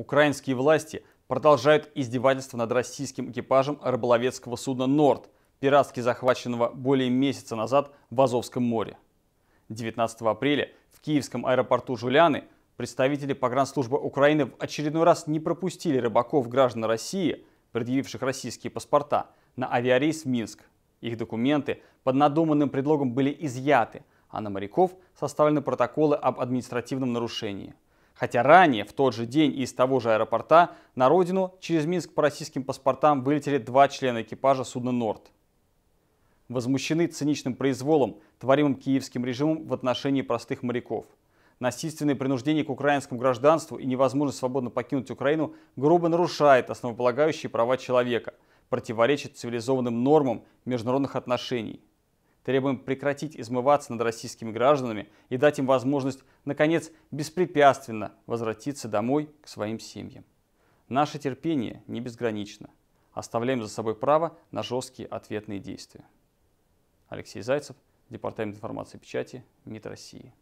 Украинские власти продолжают издевательство над российским экипажем рыболовецкого судна «Норд», пиратски захваченного более месяца назад в Азовском море. 19 апреля в киевском аэропорту Жуляны представители погранслужбы Украины в очередной раз не пропустили рыбаков граждан России, предъявивших российские паспорта, на авиарейс в Минск. Их документы под надуманным предлогом были изъяты, а на моряков составлены протоколы об административном нарушении – Хотя ранее, в тот же день из того же аэропорта, на родину через Минск по российским паспортам вылетели два члена экипажа судна «Норд». Возмущены циничным произволом, творимым киевским режимом в отношении простых моряков. Насильственное принуждение к украинскому гражданству и невозможность свободно покинуть Украину грубо нарушает основополагающие права человека, противоречит цивилизованным нормам международных отношений. Требуем прекратить измываться над российскими гражданами и дать им возможность, наконец, беспрепятственно возвратиться домой к своим семьям. Наше терпение не безгранично. Оставляем за собой право на жесткие ответные действия. Алексей Зайцев, Департамент информации и печати, МИД России.